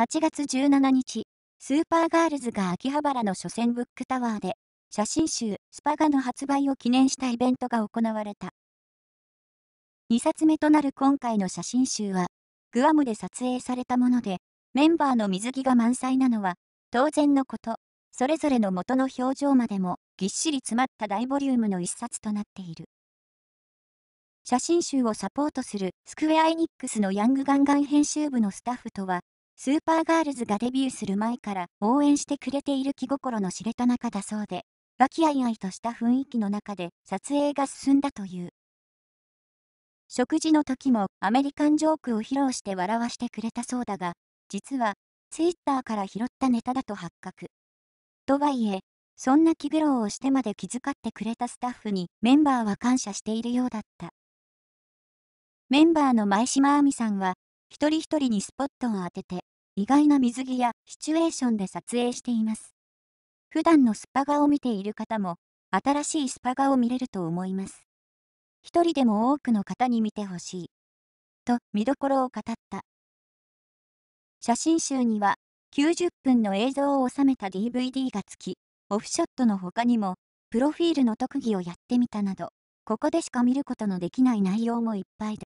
8月17日、スーパーガールズが秋葉原の初戦ブックタワーで、写真集スパガの発売を記念したイベントが行われた。2冊目となる今回の写真集は、グアムで撮影されたもので、メンバーの水着が満載なのは、当然のこと、それぞれの元の表情までもぎっしり詰まった大ボリュームの一冊となっている。写真集をサポートするスクウェア・エニックスのヤングガンガン編集部のスタッフとは、スーパーガールズがデビューする前から応援してくれている気心の知れた仲だそうで、和気あいあいとした雰囲気の中で撮影が進んだという。食事の時もアメリカンジョークを披露して笑わしてくれたそうだが、実は、ツイッターから拾ったネタだと発覚。とはいえ、そんな気苦労をしてまで気遣ってくれたスタッフにメンバーは感謝しているようだった。メンバーの前島亜美さんは、一人一人にスポットを当てて、意外な水着やシチュエーションで撮影しています。普段のスパガを見ている方も、新しいスパガを見れると思います。一人でも多くの方に見てほしい。と、見どころを語った。写真集には、90分の映像を収めた DVD が付き、オフショットの他にも、プロフィールの特技をやってみたなど、ここでしか見ることのできない内容もいっぱいで。